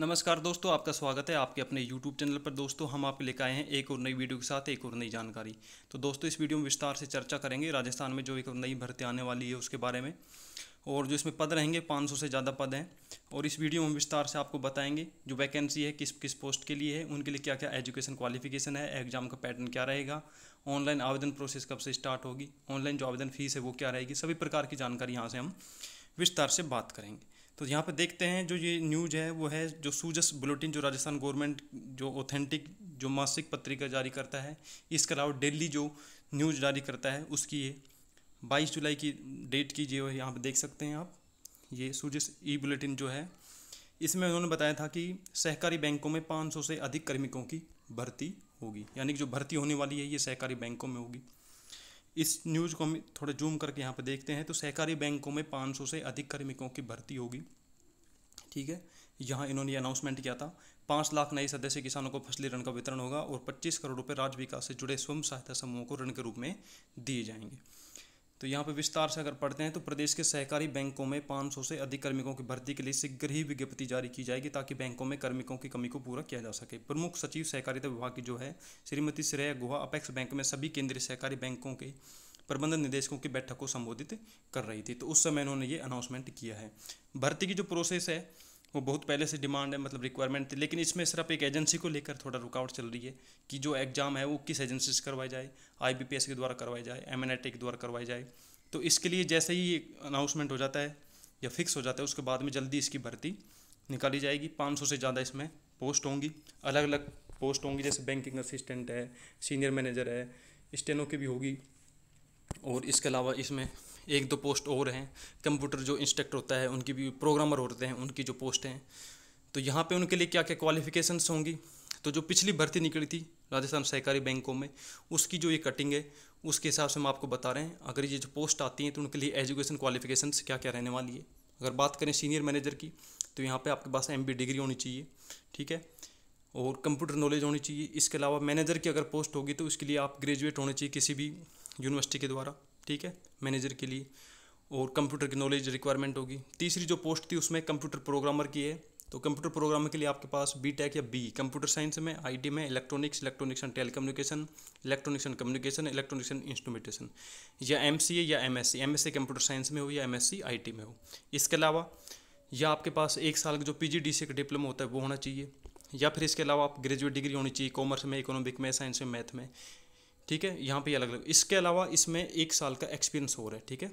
नमस्कार दोस्तों आपका स्वागत है आपके अपने YouTube चैनल पर दोस्तों हम आपके लेकर आए हैं एक और नई वीडियो के साथ एक और नई जानकारी तो दोस्तों इस वीडियो में विस्तार से चर्चा करेंगे राजस्थान में जो एक और नई भर्ती आने वाली है उसके बारे में और जो इसमें पद रहेंगे 500 से ज़्यादा पद हैं और इस वीडियो में विस्तार से आपको बताएंगे जो वैकेंसी है किस किस पोस्ट के लिए है उनके लिए क्या क्या एजुकेशन क्वालिफिकेशन है एग्जाम का पैटर्न क्या रहेगा ऑनलाइन आवेदन प्रोसेस कब से स्टार्ट होगी ऑनलाइन जो आवेदन फीस है वो क्या रहेगी सभी प्रकार की जानकारी यहाँ से हम विस्तार से बात करेंगे तो यहाँ पर देखते हैं जो ये न्यूज है वो है जो सूजस बुलेटिन जो राजस्थान गवर्नमेंट जो ऑथेंटिक जो मासिक पत्रिका जारी करता है इसके अलावा डेली जो न्यूज जारी करता है उसकी ये बाईस जुलाई की डेट की जो यहाँ पर देख सकते हैं आप ये सूजस ई बुलेटिन जो है इसमें उन्होंने बताया था कि सहकारी बैंकों में पाँच से अधिक कर्मिकों की भर्ती होगी यानी कि जो भर्ती होने वाली है ये सहकारी बैंकों में होगी इस न्यूज़ को हम थोड़ा जूम करके यहाँ पर देखते हैं तो सहकारी बैंकों में पाँच से अधिक कार्मिकों की भर्ती होगी ठीक है यहाँ इन्होंने अनाउंसमेंट किया था पाँच लाख नए सदस्य किसानों को फसली ऋण का वितरण होगा और पच्चीस करोड़ रुपये राज्य विकास से जुड़े स्वयं सहायता समूहों को ऋण के रूप में दिए जाएंगे तो यहाँ पर विस्तार से अगर पढ़ते हैं तो प्रदेश के सहकारी बैंकों में 500 से अधिक कर्मिकों की भर्ती के लिए शीघ्र ही विज्ञप्ति जारी की जाएगी ताकि बैंकों में कर्मिकों की कमी को पूरा किया जा सके प्रमुख सचिव सहकारिता विभाग की जो है श्रीमती श्रेया गुहा अपेक्स बैंक में सभी केंद्रीय सहकारी बैंकों के प्रबंध निदेशकों की बैठक को संबोधित कर रही थी तो उस समय इन्होंने ये अनाउंसमेंट किया है भर्ती की जो प्रोसेस है वो बहुत पहले से डिमांड है मतलब रिक्वायरमेंट थी लेकिन इसमें सिर्फ एक एजेंसी को लेकर थोड़ा रुकावट चल रही है कि जो एग्ज़ाम है वो किस एजेंसी से करवाई जाए आई के द्वारा करवाई जाए एम e के द्वारा करवाई जाए तो इसके लिए जैसे ही अनाउंसमेंट हो जाता है या फिक्स हो जाता है उसके बाद में जल्दी इसकी भर्ती निकाली जाएगी 500 से ज़्यादा इसमें पोस्ट होंगी अलग अलग पोस्ट होंगी जैसे बैंकिंग असिस्टेंट है सीनियर मैनेजर है स्टेनो की भी होगी और इसके अलावा इसमें एक दो पोस्ट और हैं कंप्यूटर जो इंस्ट्रक्टर होता है उनकी भी प्रोग्रामर होते हैं उनकी जो पोस्ट हैं तो यहाँ पे उनके लिए क्या क्या क्वालिफिकेशंस होंगी तो जो पिछली भर्ती निकली थी राजस्थान सहकारी बैंकों में उसकी जो ये कटिंग है उसके हिसाब से हम आपको बता रहे हैं अगर ये जो पोस्ट आती हैं तो उनके लिए एजुकेशन क्वालिफिकेशन क्या क्या रहने वाली है अगर बात करें सीनियर मैनेजर की तो यहाँ पे आपके पास एम डिग्री होनी चाहिए ठीक है और कंप्यूटर नॉलेज होनी चाहिए इसके अलावा मैनेजर की अगर पोस्ट होगी तो उसके लिए आप ग्रेजुएट होने चाहिए किसी भी यूनिवर्सिटी के द्वारा ठीक है मैनेजर के लिए और कंप्यूटर की नॉलेज रिक्वायरमेंट होगी तीसरी जो पोस्ट थी उसमें कंप्यूटर प्रोग्रामर की है तो कंप्यूटर प्रोग्रामर के लिए आपके पास बी टेक या बी कंप्यूटर साइंस में आईटी में electronics electronics and telecommunication electronics and communication electronics and instrumentation या एम या एम एस कंप्यूटर साइंस में हो या एम एस में हो इसके अलावा या आपके पास एक साल का जो पी का डिप्लोमा होता है वो होना चाहिए या फिर इसके अलावा आप ग्रेजुएट डिग्री होनी चाहिए कॉमर्स में इकोनॉमिक में साइंस में मैथ में ठीक है यहाँ पे अलग अलग इसके अलावा इसमें एक साल का एक्सपीरियंस हो रहा है ठीक है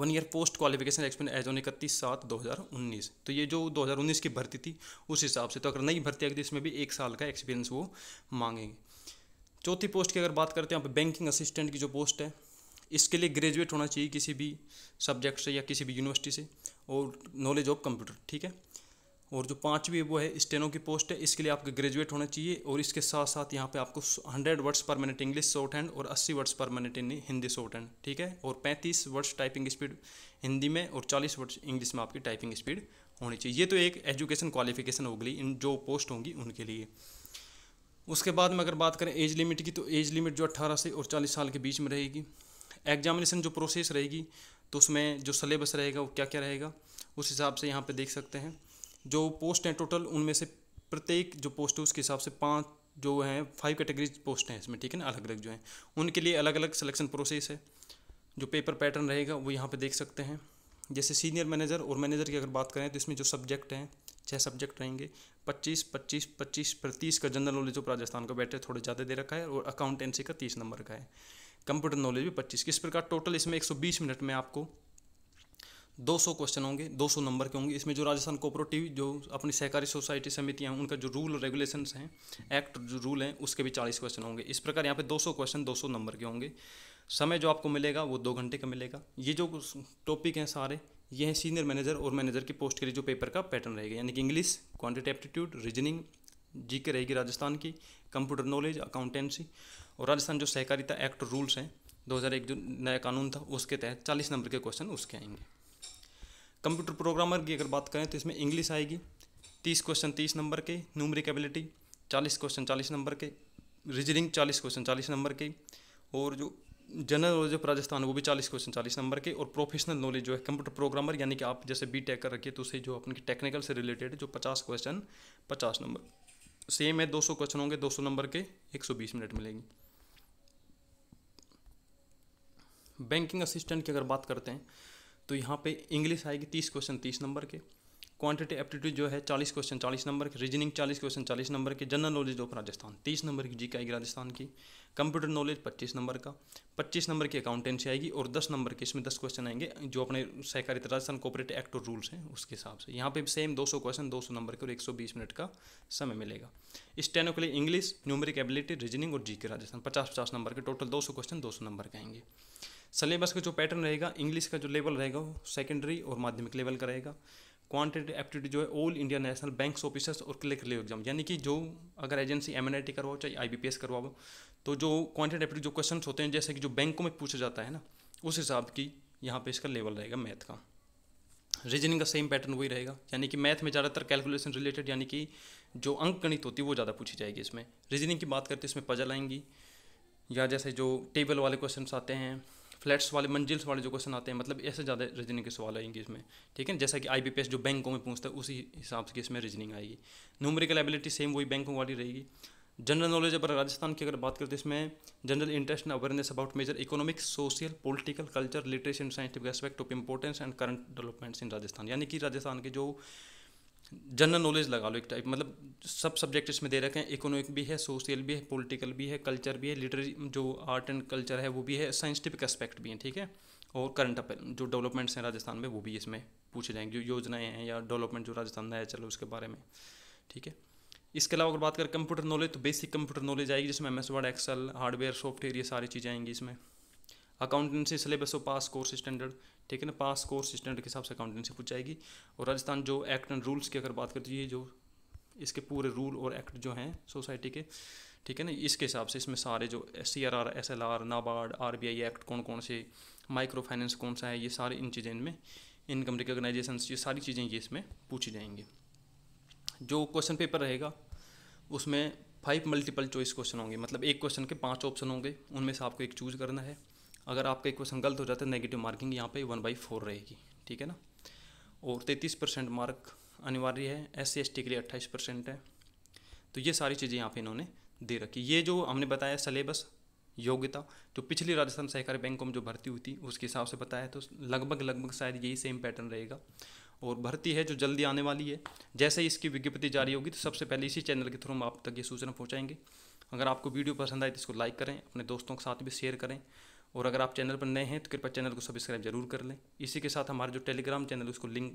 one year post qualification experience as on इकतीस सात दो हज़ार उन्नीस तो ये जो दो हज़ार उन्नीस की भर्ती थी उस हिसाब से तो अगर नई भर्ती आएगी तो इसमें भी एक साल का एक्सपीरियंस वो मांगेंगे चौथी पोस्ट की अगर बात करते हैं यहाँ पर बैंकिंग असिस्टेंट की जो पोस्ट है इसके लिए ग्रेजुएट होना चाहिए किसी भी सब्जेक्ट से या किसी भी यूनिवर्सिटी से और नॉलेज ऑफ कंप्यूटर ठीक है और जो पाँचवीं वो है स्टेनो की पोस्ट है इसके लिए आपके ग्रेजुएट होना चाहिए और इसके साथ साथ यहाँ पे आपको 100 वर्ड्स पर मिनट इंग्लिश शॉर्ट हैंड और 80 वर्ड्स पर मिनट हिंदी शॉर्ट हैंड ठीक है और 35 वर्ड्स टाइपिंग स्पीड हिंदी में और 40 वर्ड्स इंग्लिश में आपकी टाइपिंग स्पीड होनी चाहिए ये तो एक एजुकेशन क्वालिफिकेशन होगी इन जो पोस्ट होंगी उनके लिए उसके बाद में अगर बात करें एज लिमिट की तो एज लिमिट जो अट्ठारह से और चालीस साल के बीच में रहेगी एग्जामिनेशन जो प्रोसेस रहेगी तो उसमें जो सलेबस रहेगा वो क्या क्या रहेगा उस हिसाब से यहाँ पर देख सकते हैं जो पोस्ट हैं टोटल उनमें से प्रत्येक जो पोस्ट है उसके हिसाब से पाँच जो हैं फाइव कैटेगरीज पोस्ट हैं इसमें ठीक है ना अलग अलग जो हैं उनके लिए अलग अलग सिलेक्शन प्रोसेस है जो पेपर पैटर्न रहेगा वो यहाँ पे देख सकते हैं जैसे सीनियर मैनेजर और मैनेजर की अगर बात करें तो इसमें जो सब्जेक्ट हैं छह सब्जेक्ट रहेंगे पच्चीस पच्चीस पच्चीस पर तीस का जनरल नॉलेज जो राजस्थान का बैठे थोड़े ज़्यादा दे रखा है और अकाउंटेंसी का तीस नंबर का है कंप्यूटर नॉलेज भी पच्चीस किस प्रकार टोटल इसमें एक सौ बीस मिनट में आपको 200 क्वेश्चन होंगे 200 नंबर के होंगे इसमें जो राजस्थान कोऑपरेटिव जो अपनी सहकारी सोसाइटी समितियां हैं उनका जो रूल रेगुलेशन हैं एक्ट जो रूल हैं उसके भी चालीस क्वेश्चन होंगे इस प्रकार यहाँ पे सौ क्वेश्चन सौ नंबर के होंगे समय जो आपको मिलेगा वो दो घंटे का मिलेगा ये जो टॉपिक हैं सारे ये हैं सीनियर मैनेजर और मैनेजर की पोस्ट के लिए जो पेपर का पैटर्न रहेगा यानी कि English quantity aptitude reasoning G K रहेगी राजस्थान की कंप्यूटर नॉलेज अकाउंटेंसी और राजस्थान जो सहकारिता एक्ट रूल्स हैं 2001 जो नया कानून था उसके तहत 40 नंबर के क्वेश्चन उसके आएंगे कंप्यूटर प्रोग्रामर की अगर बात करें तो इसमें इंग्लिश आएगी तीस क्वेश्चन तीस नंबर के न्यूमरिक एबिलिटी चालीस क्वेश्चन चालीस नंबर के रीजनिंग चालीस क्वेश्चन चालीस नंबर के और जो जनरल नॉलेज ऑफ राजस्थान वो भी चालीस क्वेश्चन चालीस नंबर के और प्रोफेशनल नॉलेज जो है कंप्यूटर प्रोग्रामर यानी कि आप जैसे बी टेक कर रखिए तो उसे जो अपनी टेक्निकल से रिलेटेड जो पचास क्वेश्चन पचास नंबर सेम है दो सौ क्वेश्चन होंगे दो सौ नंबर के एक सौ बीस मिनट मिलेंगी बैंकिंग असिस्टेंट की अगर बात करते हैं तो यहाँ पे इंग्लिश आएगी तीस क्वेश्चन तीस नंबर के क्वांटिटी एप्टीट्यूड जो है चालीस क्वेश्चन चालीस नंबर के रीजनिंग चालीस क्वेश्चन चालीस नंबर के जनरल नॉलेज ऑफ राजस्थान तीस नंबर की जी आएगी राजस्थान की कंप्यूटर नॉलेज पच्चीस नंबर का पच्चीस नंबर की अकाउंटेंसी आएगी और दस नंबर के इसमें दस क्वेश्चन आएंगे जो अपने सहकारिता राजस्थान कोऑपरेटिव एक्ट और रूल्स हैं उसके हिसाब से यहाँ पे सेम दो सौ क्वेश्चन दो सौ नंबर के और एक सौ बीस मिनट का समय मिलेगा इस टेनों के लिए इंग्लिश न्यूमरिक एबिलिटी रीजनिंग और जी के राजस्थान पचास पचास नंबर के टोटल दो सौ क्वेश्चन दो सौ नंबर के आएंगे सिलेबस का जो पैटर्न रहेगा इंग्लिश का जो लेवल रहेगा वो सेकेंडरी और माध्यमिक लेवल का रहेगा क्वान्टिटी एप्टीट्यूड जो है all India national bank officers और क्लियर एग्जाम यानी कि जो अगर एजेंसी एम एन करवाओ चाहे आई बी पी एस करवाओ तो जो क्वान्टिटी एप्टीट्यू जो क्वेश्चन होते हैं जैसे कि जो बैंकों में पूछा जाता है ना उस हिसाब की यहाँ पे इसका लेवल रहेगा मैथ का रीजनिंग का सेम पैटर्न वही रहेगा यानी कि मैथ में ज़्यादातर कैलकुलेशन रिलेटेड यानी कि जो अंक गणित होती है वो ज़्यादा पूछी जाएगी इसमें रीजनिंग की बात करते हैं इसमें पजल आएंगी या जैसे जो टेबल वाले क्वेश्चन आते हैं फ्लैट्स वाले मंजिल्स वाले जो क्वेश्चन आते हैं मतलब ऐसे ज़्यादा रीजनिंग के सवाल आएंगे इसमें ठीक है जैसा कि आई जो बैंकों में पूछता है उसी हिसाब से इसमें रीजनिंग आएगी न्यूमरिकल एबिलिटी सेम वही बैंकों वाली रहेगी जनरल नॉलेज अगर राजस्थान की अगर बात करते हैं इसमें general interest and awareness about major economic social political culture literature and scientific aspect of importance and current developments in Rajasthan यानी कि राजस्थान के जो जनरल नॉलेज लगा लो एक टाइप मतलब सब सब्जेक्ट इसमें दे रखे हैं इकोनॉमिक भी है सोशल भी है पॉलिटिकल भी है कल्चर भी है लिटरेरी जो आर्ट एंड कल्चर है वो भी है साइंटिफिक एस्पेक्ट भी हैं ठीक है और करंट अफेयर जो डेवलपमेंट्स हैं राजस्थान में वो भी इसमें पूछे जाएंगे जो योजनाएं हैं या डेवलपमेंट जो राजस्थान में है चलो उसके बारे में ठीक है इसके अलावा अगर बात करें कंप्यूटर नॉलेज तो बेसिक कंप्यूटर नॉलेज आएगी जिसमें M S word excel hardware software ये सारी चीज़ें आएंगी इसमें अकाउंटेंसी सिलेबस हो पास कोर्स स्टैंडर्ड ठीक है ना पास कोर्स स्टैंडर्ड के हिसाब से अकाउंटेंसी पूछ जाएगी और राजस्थान जो एक्ट एंड रूल्स की अगर बात करती है जो इसके पूरे रूल और एक्ट जो हैं सोसाइटी के ठीक है ना इसके हिसाब से इसमें सारे जो C R R S L R NABARD R B I act कौन कौन से माइक्रो फाइनेंस कौन सा है ये सारे इन चीज़ें इनमें इनकम रिकोगनाइजेशन ये सारी चीज़ें ये इसमें पूछी जाएंगी जो क्वेश्चन पेपर रहेगा उसमें फाइव मल्टीपल चॉइस क्वेश्चन होंगे मतलब एक क्वेश्चन के पांच ऑप्शन होंगे उनमें से आपको एक चूज करना है अगर आपका इक्वेशन गलत हो जाता है नेगेटिव मार्किंग यहाँ पे वन बाई फोर रहेगी ठीक है ना और तैंतीस परसेंट मार्क अनिवार्य है एस सी एस टी के लिए अट्ठाईस परसेंट है तो ये सारी चीज़ें यहाँ पे इन्होंने दे रखी ये जो हमने बताया सलेबस योग्यता जो तो पिछली राजस्थान सहकारी बैंकों में जो भर्ती हुई थी उसके हिसाब से बताया तो लगभग लगभग शायद यही सेम पैटर्न रहेगा और भर्ती है जो जल्दी आने वाली है जैसे ही इसकी विज्ञप्ति जारी होगी तो सबसे पहले इसी चैनल के थ्रू हम आप तक ये सूचना पहुँचाएंगे अगर आपको वीडियो पसंद आए तो इसको लाइक करें अपने दोस्तों के साथ भी शेयर करें और अगर आप चैनल पर नए हैं तो कृपया चैनल को सब्सक्राइब जरूर कर लें इसी के साथ हमारे जो टेलीग्राम चैनल उसको लिंक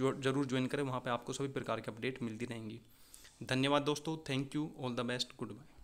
जो जरूर ज्वाइन करें वहाँ पर आपको सभी प्रकार की अपडेट मिलती रहेंगी धन्यवाद दोस्तों thank you all the best good bye